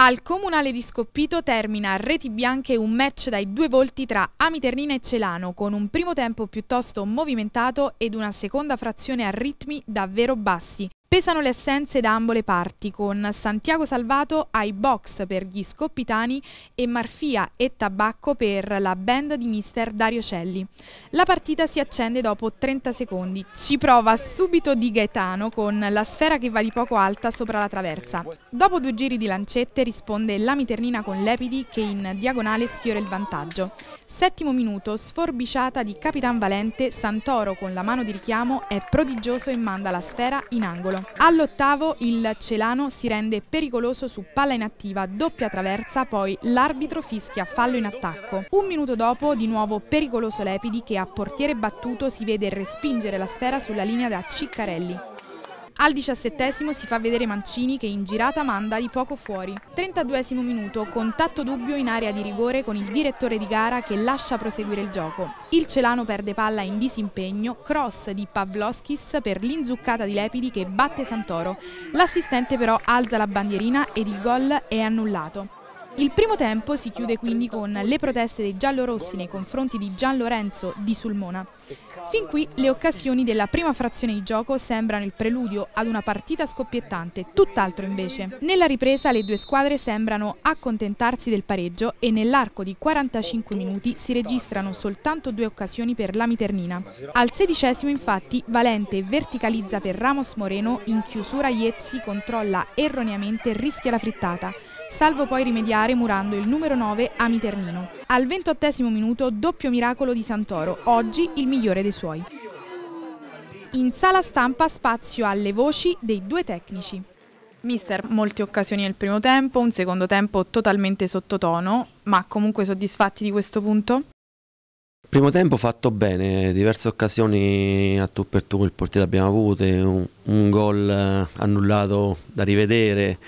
Al Comunale di Scoppito termina a reti bianche un match dai due volti tra Amiternina e Celano, con un primo tempo piuttosto movimentato ed una seconda frazione a ritmi davvero bassi. Pesano le assenze da ambo le parti, con Santiago Salvato ai box per gli scoppitani e Marfia e Tabacco per la band di mister Dario Celli. La partita si accende dopo 30 secondi. Ci prova subito Di Gaetano con la sfera che va di poco alta sopra la traversa. Dopo due giri di lancette risponde Lamiternina con Lepidi che in diagonale sfiora il vantaggio. Settimo minuto, sforbiciata di Capitan Valente, Santoro con la mano di richiamo è prodigioso e manda la sfera in angolo. All'ottavo il Celano si rende pericoloso su palla inattiva, doppia traversa, poi l'arbitro fischia fallo in attacco. Un minuto dopo di nuovo pericoloso Lepidi che a portiere battuto si vede respingere la sfera sulla linea da Ciccarelli. Al diciassettesimo si fa vedere Mancini che in girata manda di poco fuori. 32 minuto, contatto dubbio in area di rigore con il direttore di gara che lascia proseguire il gioco. Il Celano perde palla in disimpegno, cross di Pavloskis per l'inzuccata di Lepidi che batte Santoro. L'assistente però alza la bandierina ed il gol è annullato. Il primo tempo si chiude quindi con le proteste dei giallorossi nei confronti di Gian Lorenzo di Sulmona. Fin qui le occasioni della prima frazione di gioco sembrano il preludio ad una partita scoppiettante, tutt'altro invece. Nella ripresa le due squadre sembrano accontentarsi del pareggio e nell'arco di 45 minuti si registrano soltanto due occasioni per la Miternina. Al sedicesimo infatti Valente verticalizza per Ramos Moreno, in chiusura Iezzi controlla erroneamente e rischia la frittata salvo poi rimediare murando il numero 9 Amiternino. Al 28 minuto doppio miracolo di Santoro, oggi il migliore dei suoi. In sala stampa spazio alle voci dei due tecnici. Mister, molte occasioni nel primo tempo, un secondo tempo totalmente sottotono, ma comunque soddisfatti di questo punto? Primo tempo fatto bene, diverse occasioni a tu per tu il portiere abbiamo avute, un, un gol annullato da rivedere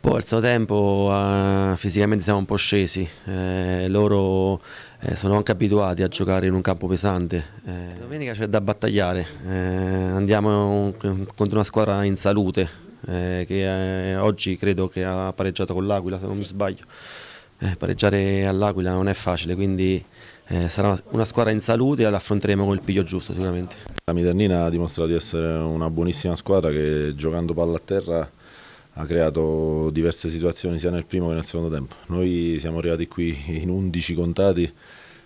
poi al suo tempo eh, fisicamente siamo un po' scesi, eh, loro eh, sono anche abituati a giocare in un campo pesante. Eh. domenica c'è da battagliare, eh, andiamo contro una squadra in salute eh, che oggi credo che ha pareggiato con l'Aquila se non sì. mi sbaglio. pareggiare all'Aquila non è facile, quindi sarà una squadra in salute e l'affronteremo il piglio giusto sicuramente. La Miternina ha dimostrato di essere una buonissima squadra che giocando palla a terra ha creato diverse situazioni sia nel primo che nel secondo tempo. Noi siamo arrivati qui in 11 contati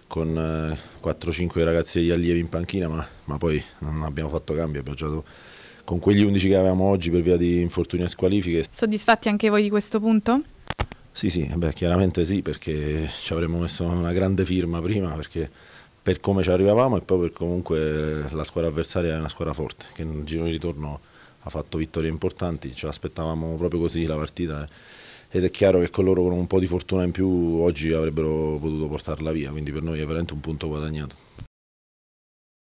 con 4-5 eh, ragazzi e gli allievi in panchina, ma, ma, poi non abbiamo fatto cambi, abbiamo giocato con quegli 11 che avevamo oggi per via di infortuni e squalifiche. Soddisfatti anche voi di questo punto? Sì, sì, beh, chiaramente sì, perché ci avremmo messo una grande firma prima, perché per come ci arrivavamo e poi per comunque la squadra avversaria è una squadra forte, che nel giro di ritorno ha fatto vittorie importanti, ce l'aspettavamo proprio così la partita eh. ed è chiaro che con loro con un po' di fortuna in più oggi avrebbero potuto portarla via, quindi per noi è veramente un punto guadagnato.